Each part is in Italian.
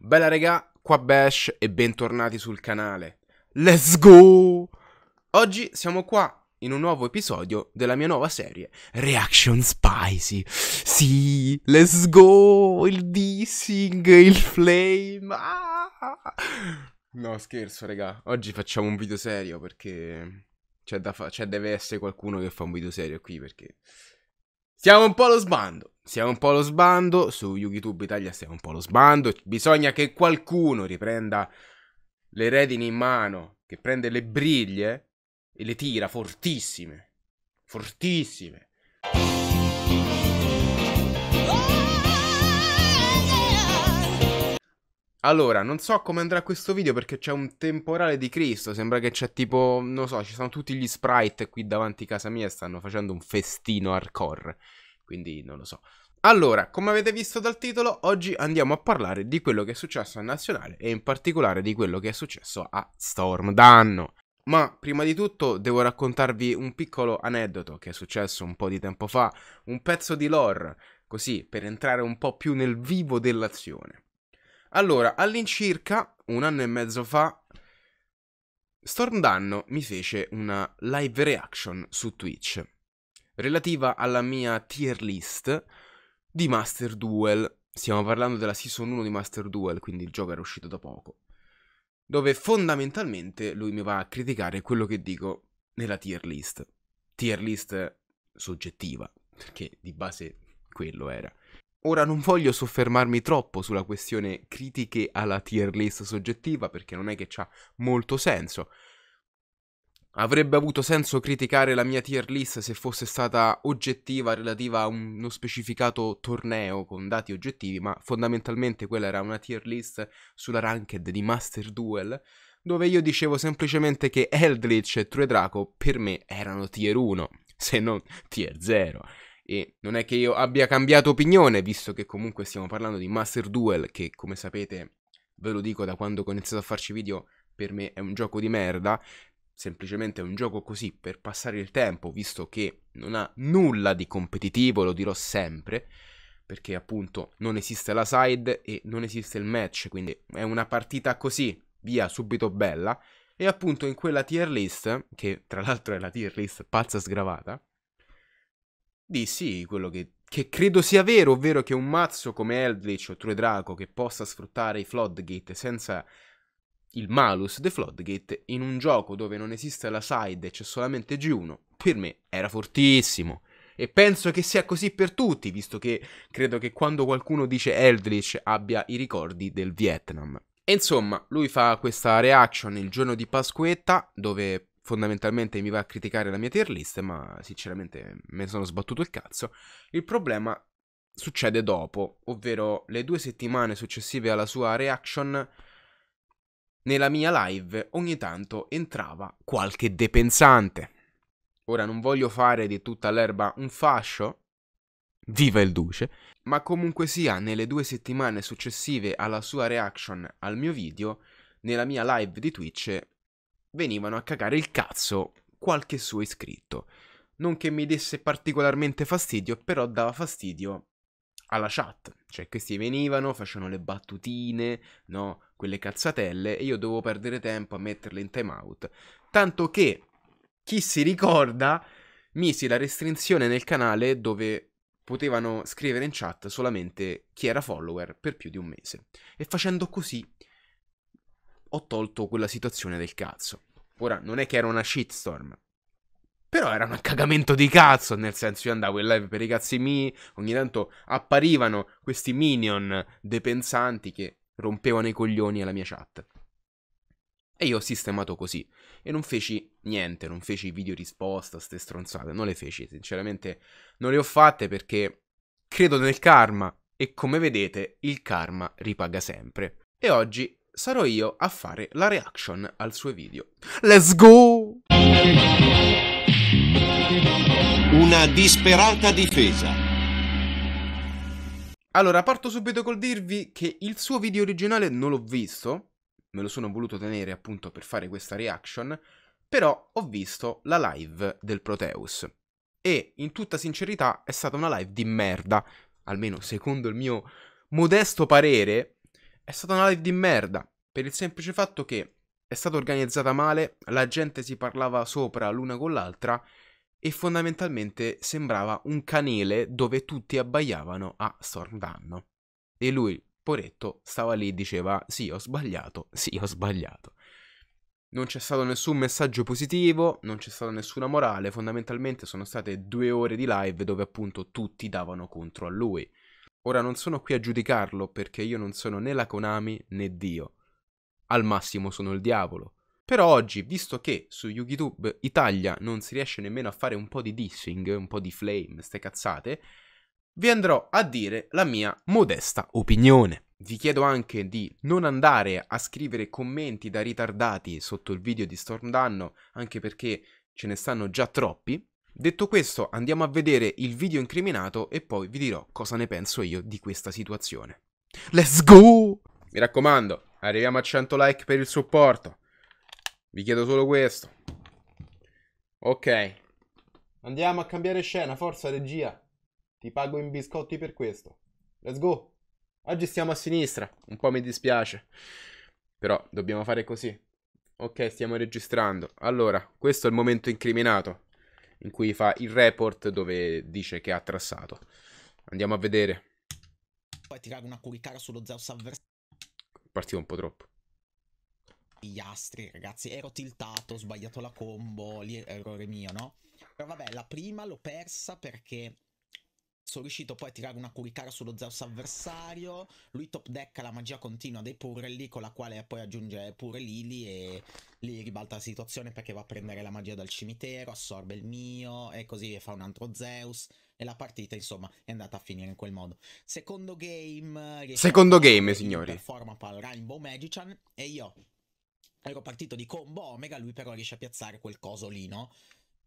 Bella regà, qua Bash e bentornati sul canale. Let's go! Oggi siamo qua in un nuovo episodio della mia nuova serie Reaction Spicy. Sì, let's go! Il dissing, il flame. Ah! No, scherzo, regà. Oggi facciamo un video serio perché c'è da fa- c'è deve essere qualcuno che fa un video serio qui perché siamo un po' allo sbando. Siamo un po' allo sbando. Su YouTube Italia siamo un po' allo sbando. Bisogna che qualcuno riprenda le redini in mano, che prende le briglie e le tira fortissime. Fortissime. Allora, non so come andrà questo video perché c'è un temporale di Cristo, sembra che c'è tipo, non so, ci sono tutti gli sprite qui davanti a casa mia e stanno facendo un festino hardcore, quindi non lo so. Allora, come avete visto dal titolo, oggi andiamo a parlare di quello che è successo a Nazionale e in particolare di quello che è successo a Storm Danno. Ma prima di tutto devo raccontarvi un piccolo aneddoto che è successo un po' di tempo fa, un pezzo di lore, così per entrare un po' più nel vivo dell'azione. Allora, all'incirca un anno e mezzo fa, Stormdanno mi fece una live reaction su Twitch relativa alla mia tier list di Master Duel. Stiamo parlando della season 1 di Master Duel, quindi il gioco era uscito da poco. Dove fondamentalmente lui mi va a criticare quello che dico nella tier list. Tier list soggettiva, perché di base quello era. Ora non voglio soffermarmi troppo sulla questione critiche alla tier list soggettiva perché non è che c'ha molto senso. Avrebbe avuto senso criticare la mia tier list se fosse stata oggettiva relativa a uno specificato torneo con dati oggettivi, ma fondamentalmente quella era una tier list sulla ranked di Master Duel, dove io dicevo semplicemente che Eldritch e True Draco per me erano tier 1, se non tier 0 e non è che io abbia cambiato opinione, visto che comunque stiamo parlando di Master Duel, che come sapete, ve lo dico da quando ho iniziato a farci video, per me è un gioco di merda, semplicemente è un gioco così per passare il tempo, visto che non ha nulla di competitivo, lo dirò sempre, perché appunto non esiste la side e non esiste il match, quindi è una partita così, via, subito bella, e appunto in quella tier list, che tra l'altro è la tier list pazza sgravata, dissi quello che, che, credo sia vero, ovvero che un mazzo come Eldritch o True Draco che possa sfruttare i Floodgate senza il malus dei Floodgate in un gioco dove non esiste la side e c'è solamente G1, per me era fortissimo. E penso che sia così per tutti, visto che credo che quando qualcuno dice Eldritch abbia i ricordi del Vietnam. E insomma, lui fa questa reaction il giorno di Pasquetta, dove fondamentalmente mi va a criticare la mia tier list, ma sinceramente me ne sono sbattuto il cazzo. Il problema succede dopo, ovvero le due settimane successive alla sua reaction, nella mia live ogni tanto entrava qualche depensante. Ora non voglio fare di tutta l'erba un fascio, viva il duce, ma comunque sia nelle due settimane successive alla sua reaction al mio video, nella mia live di Twitch venivano a cagare il cazzo qualche suo iscritto. Non che mi desse particolarmente fastidio, però dava fastidio alla chat. Cioè, questi venivano, facevano le battutine, no? Quelle cazzatelle, e io dovevo perdere tempo a metterle in timeout. Tanto che, chi si ricorda, misi la restrizione nel canale dove potevano scrivere in chat solamente chi era follower per più di un mese. E facendo così ho tolto quella situazione del cazzo. Ora, non è che era una shitstorm, però era un cagamento di cazzo, nel senso io andavo in live per i cazzi miei, ogni tanto apparivano questi minion depensanti che rompevano i coglioni alla mia chat. E io ho sistemato così. E non feci niente, non feci video risposta, ste stronzate, non le feci, sinceramente non le ho fatte perché credo nel karma e come vedete il karma ripaga sempre. E oggi sarò io a fare la reaction al suo video. Let's go! Una disperata difesa. Allora, parto subito col dirvi che il suo video originale non l'ho visto, me lo sono voluto tenere appunto per fare questa reaction, però ho visto la live del Proteus. E in tutta sincerità è stata una live di merda, almeno secondo il mio modesto parere, è stata una live di merda, per il semplice fatto che è stata organizzata male, la gente si parlava sopra l'una con l'altra e fondamentalmente sembrava un canile dove tutti abbaiavano a Stormdanno. E lui, poretto, stava lì e diceva sì ho sbagliato, sì ho sbagliato. Non c'è stato nessun messaggio positivo, non c'è stata nessuna morale, fondamentalmente sono state due ore di live dove appunto tutti davano contro a lui. Ora non sono qui a giudicarlo perché io non sono né la Konami né Dio. Al massimo sono il diavolo. Però oggi, visto che su YouTube Italia non si riesce nemmeno a fare un po' di dissing, un po' di flame, ste cazzate, vi andrò a dire la mia modesta opinione. Vi chiedo anche di non andare a scrivere commenti da ritardati sotto il video di Stormdanno, anche perché ce ne stanno già troppi. Detto questo andiamo a vedere il video incriminato e poi vi dirò cosa ne penso io di questa situazione. Let's go! Mi raccomando, arriviamo a 100 like per il supporto. Vi chiedo solo questo. Ok. Andiamo a cambiare scena, forza regia. Ti pago in biscotti per questo. Let's go. Oggi stiamo a sinistra, un po' mi dispiace. Però dobbiamo fare così. Ok, stiamo registrando. Allora, questo è il momento incriminato in cui fa il report dove dice che ha trassato. Andiamo a vedere. Poi tirare una curicara sullo Zeus avversario. Partivo un po' troppo. Gli astri, ragazzi, ero tiltato, ho sbagliato la combo, lì errore mio, no? Però vabbè, la prima l'ho persa perché sono riuscito poi a tirare una curicara sullo Zeus avversario. Lui top decka la magia continua dei Purrelli, con la quale poi aggiunge pure Lili e lì ribalta la situazione perché va a prendere la magia dal cimitero, assorbe il mio e così fa un altro Zeus. E la partita, insomma, è andata a finire in quel modo. Secondo game. Secondo game, signori. ...forma pal Rainbow Magician e io ero partito di combo Omega, lui però riesce a piazzare quel coso lì, no?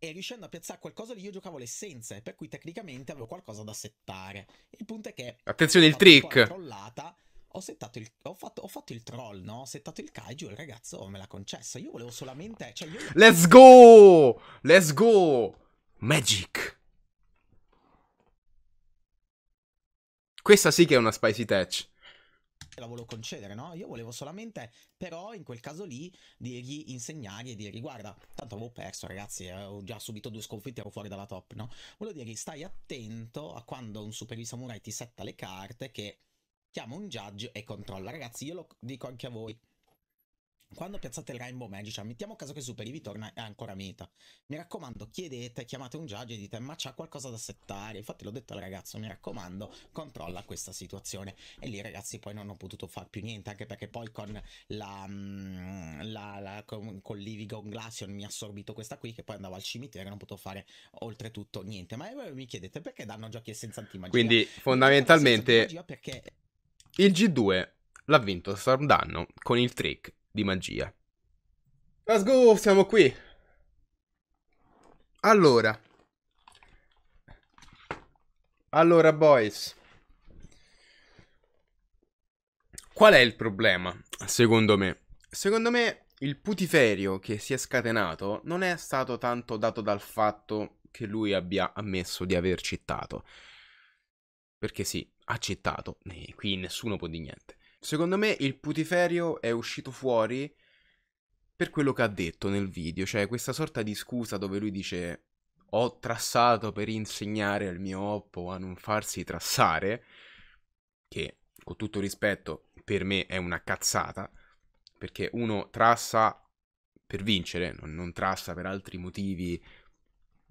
e riuscendo a piazzare qualcosa lì io giocavo l'essenza e per cui tecnicamente avevo qualcosa da settare. Il punto è che... Attenzione il trick! Trollata, ho, il, ho, fatto, ho, fatto, il troll, no? Ho settato il kaiju e il ragazzo me l'ha concesso. Io volevo solamente... Cioè io... Let's go! Let's go! Magic! Questa sì che è una spicy touch la volevo concedere, no? Io volevo solamente, però, in quel caso lì, dirgli, insegnare e dirgli, guarda, tanto avevo perso, ragazzi, eh, ho già subito due sconfitte, ero fuori dalla top, no? Volevo dirgli, stai attento a quando un super samurai ti setta le carte che chiama un judge e controlla. Ragazzi, io lo dico anche a voi quando piazzate il Rainbow Magic, cioè, mettiamo caso che superi vi torna è ancora meta. Mi raccomando, chiedete, chiamate un judge e dite ma c'ha qualcosa da settare. Infatti l'ho detto al ragazzo, mi raccomando, controlla questa situazione. E lì ragazzi poi non ho potuto far più niente, anche perché poi con la, mm, la, la con, con Livigong Glacian mi ha assorbito questa qui che poi andavo al cimitero e non potevo fare oltretutto niente. Ma voi eh, mi chiedete perché danno giochi senza antimagia? Quindi fondamentalmente perché... il G2 l'ha vinto Storm Danno con il trick di magia. Let's go, siamo qui. Allora. Allora, boys. Qual è il problema, secondo me? Secondo me il putiferio che si è scatenato non è stato tanto dato dal fatto che lui abbia ammesso di aver citato. Perché sì, ha citato, eh, qui nessuno può di niente. Secondo me il putiferio è uscito fuori per quello che ha detto nel video, cioè questa sorta di scusa dove lui dice ho trassato per insegnare al mio oppo a non farsi trassare, che con tutto rispetto per me è una cazzata, perché uno trassa per vincere, non, non trassa per altri motivi,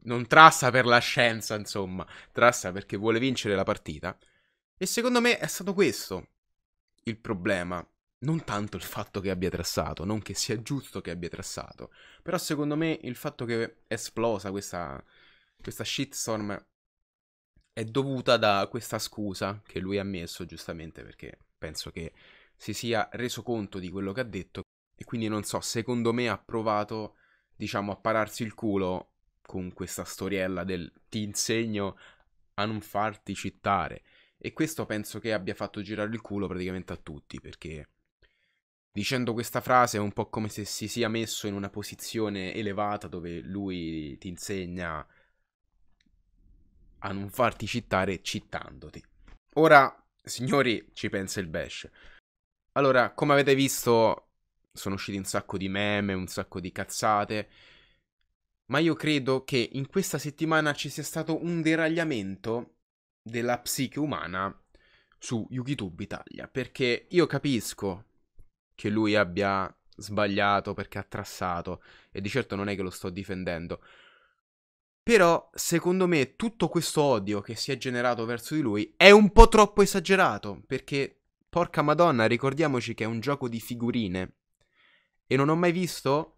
non trassa per la scienza, insomma, trassa perché vuole vincere la partita. E secondo me è stato questo il problema non tanto il fatto che abbia trassato, non che sia giusto che abbia trassato, però secondo me il fatto che esplosa questa, questa shitstorm è dovuta da questa scusa che lui ha messo giustamente perché penso che si sia reso conto di quello che ha detto e quindi non so, secondo me ha provato diciamo a pararsi il culo con questa storiella del ti insegno a non farti cittare e questo penso che abbia fatto girare il culo praticamente a tutti, perché dicendo questa frase è un po' come se si sia messo in una posizione elevata dove lui ti insegna a non farti citare citandoti. Ora, signori, ci pensa il Bash. Allora, come avete visto, sono usciti un sacco di meme, un sacco di cazzate, ma io credo che in questa settimana ci sia stato un deragliamento della psiche umana su Yukitube Italia, perché io capisco che lui abbia sbagliato perché ha trassato e di certo non è che lo sto difendendo. Però, secondo me, tutto questo odio che si è generato verso di lui è un po' troppo esagerato, perché, porca madonna, ricordiamoci che è un gioco di figurine. E non ho mai visto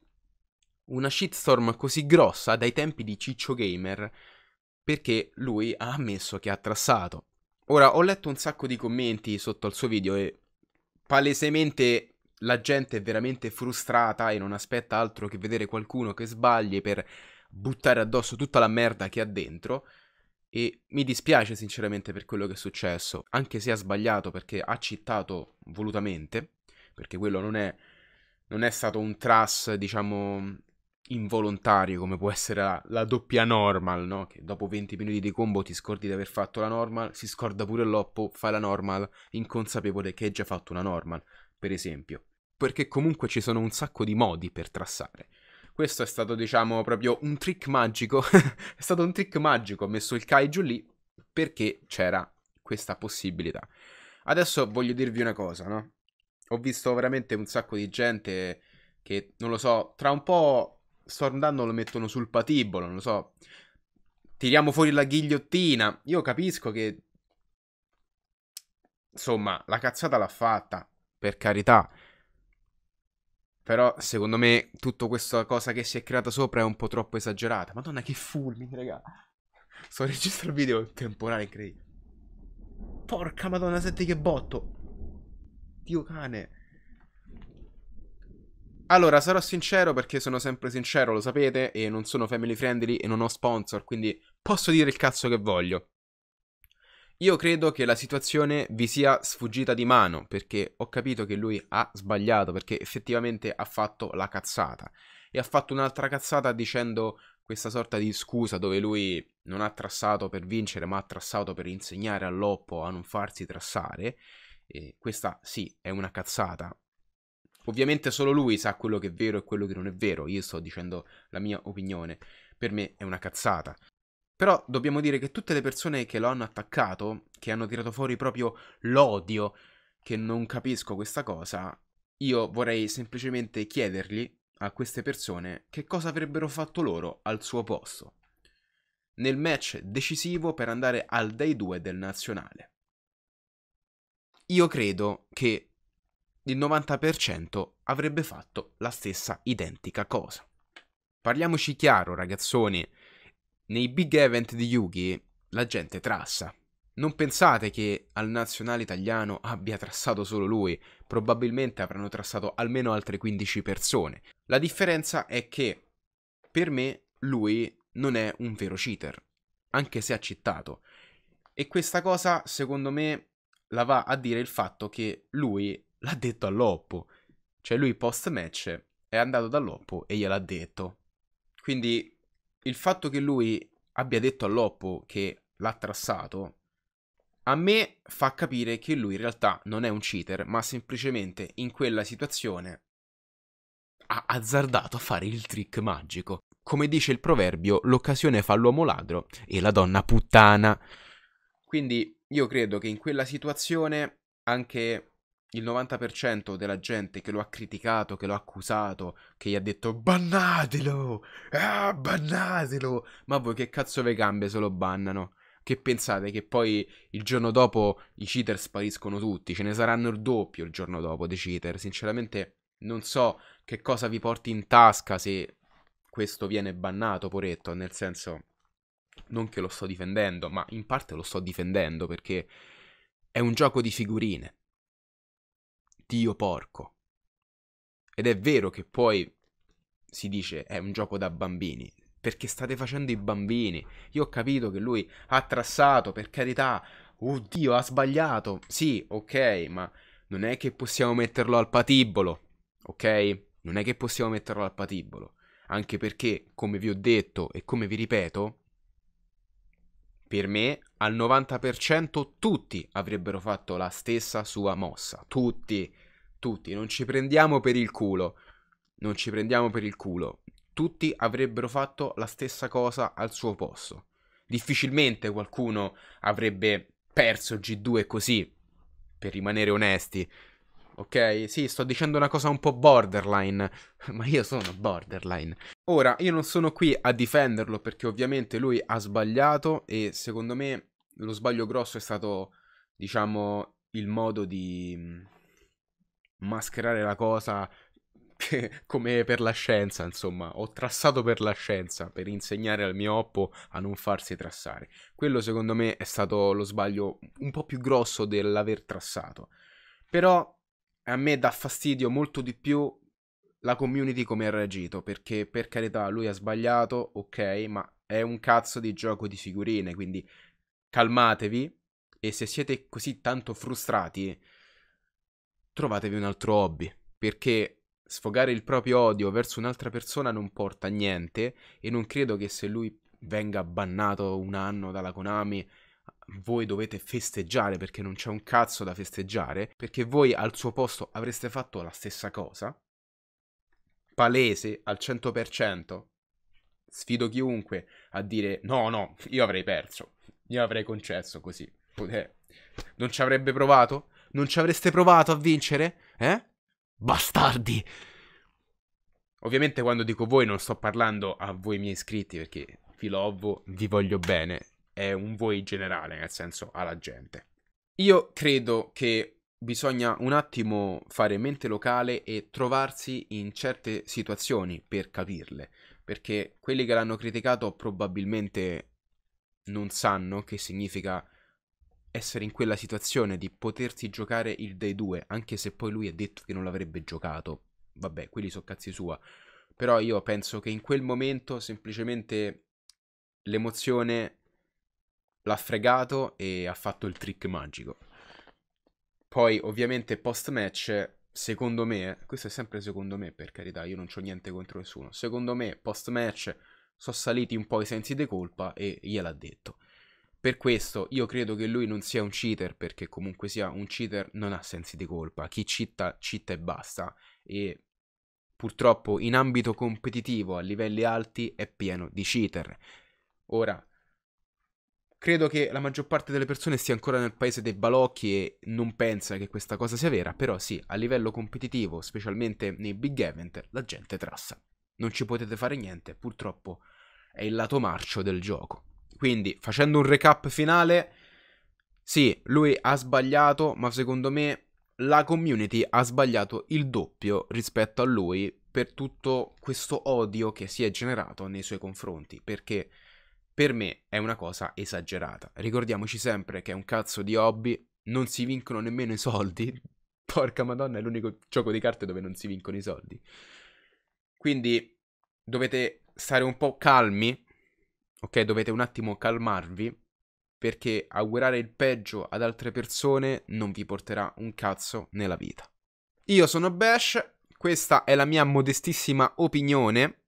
una shitstorm così grossa dai tempi di Ciccio Gamer perché lui ha ammesso che ha trassato. Ora, ho letto un sacco di commenti sotto al suo video e palesemente la gente è veramente frustrata e non aspetta altro che vedere qualcuno che sbagli per buttare addosso tutta la merda che ha dentro. E mi dispiace sinceramente per quello che è successo, anche se ha sbagliato perché ha citato volutamente, perché quello non è, non è stato un tras, diciamo, involontario come può essere la, la, doppia normal, no? Che dopo 20 minuti di combo ti scordi di aver fatto la normal, si scorda pure l'oppo, fai la normal inconsapevole che hai già fatto una normal, per esempio. Perché comunque ci sono un sacco di modi per trassare. Questo è stato, diciamo, proprio un trick magico. è stato un trick magico, ho messo il kaiju lì perché c'era questa possibilità. Adesso voglio dirvi una cosa, no? Ho visto veramente un sacco di gente che, non lo so, tra un po' Storm Danno lo mettono sul patibolo, non lo so. Tiriamo fuori la ghigliottina. Io capisco che... Insomma, la cazzata l'ha fatta, per carità. Però, secondo me, tutta questa cosa che si è creata sopra è un po' troppo esagerata. Madonna, che fulmine, raga. Sto registrando il video in temporale incredibile. Porca madonna, senti che botto. Dio cane. Allora, sarò sincero perché sono sempre sincero, lo sapete, e non sono family friendly e non ho sponsor, quindi posso dire il cazzo che voglio. Io credo che la situazione vi sia sfuggita di mano perché ho capito che lui ha sbagliato perché effettivamente ha fatto la cazzata e ha fatto un'altra cazzata dicendo questa sorta di scusa dove lui non ha trassato per vincere ma ha trassato per insegnare all'oppo a non farsi trassare. E questa sì è una cazzata, Ovviamente solo lui sa quello che è vero e quello che non è vero, io sto dicendo la mia opinione, per me è una cazzata. Però dobbiamo dire che tutte le persone che lo hanno attaccato, che hanno tirato fuori proprio l'odio, che non capisco questa cosa, io vorrei semplicemente chiedergli a queste persone che cosa avrebbero fatto loro al suo posto. Nel match decisivo per andare al day 2 del nazionale. Io credo che il 90% avrebbe fatto la stessa identica cosa. Parliamoci chiaro, ragazzoni, nei big event di Yugi la gente trassa. Non pensate che al nazionale italiano abbia trassato solo lui, probabilmente avranno trassato almeno altre 15 persone. La differenza è che per me lui non è un vero cheater, anche se ha citato. E questa cosa, secondo me, la va a dire il fatto che lui l'ha detto all'Oppo. Loppo. Cioè lui post match è andato dall'Oppo e gliel'ha detto. Quindi il fatto che lui abbia detto all'Oppo che l'ha trassato a me fa capire che lui in realtà non è un cheater, ma semplicemente in quella situazione ha azzardato a fare il trick magico. Come dice il proverbio, l'occasione fa l'uomo ladro e la donna puttana. Quindi io credo che in quella situazione anche il 90% della gente che lo ha criticato, che lo ha accusato, che gli ha detto bannatelo, ah, bannatelo, ma voi che cazzo ve gambe se lo bannano? Che pensate che poi il giorno dopo i cheater spariscono tutti, ce ne saranno il doppio il giorno dopo dei cheater, sinceramente non so che cosa vi porti in tasca se questo viene bannato, poretto, nel senso non che lo sto difendendo, ma in parte lo sto difendendo perché è un gioco di figurine Dio porco. Ed è vero che poi si dice è un gioco da bambini, perché state facendo i bambini. Io ho capito che lui ha trassato, per carità, oddio, ha sbagliato. Sì, ok, ma non è che possiamo metterlo al patibolo, ok? Non è che possiamo metterlo al patibolo. Anche perché, come vi ho detto e come vi ripeto, per me, al 90% tutti avrebbero fatto la stessa sua mossa. Tutti, tutti. Non ci prendiamo per il culo. Non ci prendiamo per il culo. Tutti avrebbero fatto la stessa cosa al suo posto. Difficilmente qualcuno avrebbe perso G2 così, per rimanere onesti ok? Sì, sto dicendo una cosa un po' borderline, ma io sono borderline. Ora, io non sono qui a difenderlo perché ovviamente lui ha sbagliato e secondo me lo sbaglio grosso è stato, diciamo, il modo di mm, mascherare la cosa che, come per la scienza, insomma, ho trassato per la scienza, per insegnare al mio oppo a non farsi trassare. Quello secondo me è stato lo sbaglio un po' più grosso dell'aver trassato. Però a me dà fastidio molto di più la community come ha reagito, perché per carità lui ha sbagliato, ok, ma è un cazzo di gioco di figurine, quindi calmatevi e se siete così tanto frustrati trovatevi un altro hobby, perché sfogare il proprio odio verso un'altra persona non porta a niente e non credo che se lui venga bannato un anno dalla Konami voi dovete festeggiare perché non c'è un cazzo da festeggiare, perché voi al suo posto avreste fatto la stessa cosa, palese al 100%, sfido chiunque a dire no, no, io avrei perso, io avrei concesso così. Non ci avrebbe provato? Non ci avreste provato a vincere? Eh? Bastardi! Ovviamente quando dico voi non sto parlando a voi miei iscritti perché Filovvo, vi voglio bene è un voi generale, nel senso alla gente. Io credo che bisogna un attimo fare mente locale e trovarsi in certe situazioni per capirle, perché quelli che l'hanno criticato probabilmente non sanno che significa essere in quella situazione di potersi giocare il day 2, anche se poi lui ha detto che non l'avrebbe giocato. Vabbè, quelli sono cazzi sua. Però io penso che in quel momento semplicemente l'emozione l'ha fregato e ha fatto il trick magico. Poi, ovviamente, post match, secondo me, questo è sempre secondo me, per carità, io non ho niente contro nessuno. Secondo me, post match, sono saliti un po' i sensi di colpa e gliel'ha detto. Per questo io credo che lui non sia un cheater, perché comunque sia un cheater non ha sensi di colpa. Chi citta, citta e basta. E purtroppo in ambito competitivo a livelli alti è pieno di cheater. Ora, credo che la maggior parte delle persone stia ancora nel paese dei balocchi e non pensa che questa cosa sia vera, però sì, a livello competitivo, specialmente nei big event, la gente trassa. Non ci potete fare niente, purtroppo è il lato marcio del gioco. Quindi, facendo un recap finale, sì, lui ha sbagliato, ma secondo me la community ha sbagliato il doppio rispetto a lui per tutto questo odio che si è generato nei suoi confronti, perché per me è una cosa esagerata. Ricordiamoci sempre che è un cazzo di hobby, non si vincono nemmeno i soldi. Porca madonna, è l'unico gioco di carte dove non si vincono i soldi. Quindi dovete stare un po' calmi, ok? Dovete un attimo calmarvi, perché augurare il peggio ad altre persone non vi porterà un cazzo nella vita. Io sono Bash, questa è la mia modestissima opinione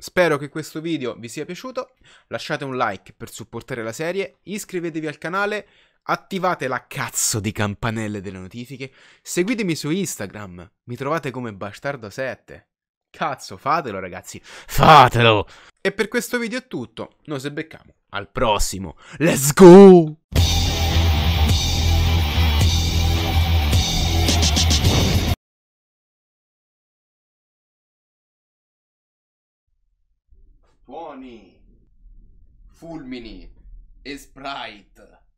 Spero che questo video vi sia piaciuto, lasciate un like per supportare la serie, iscrivetevi al canale, attivate la cazzo di campanelle delle notifiche, seguitemi su Instagram, mi trovate come bastardo7. Cazzo, fatelo ragazzi, fatelo! E per questo video è tutto, noi se beccamo al prossimo, let's go! Buoni. Fulmini e Sprite.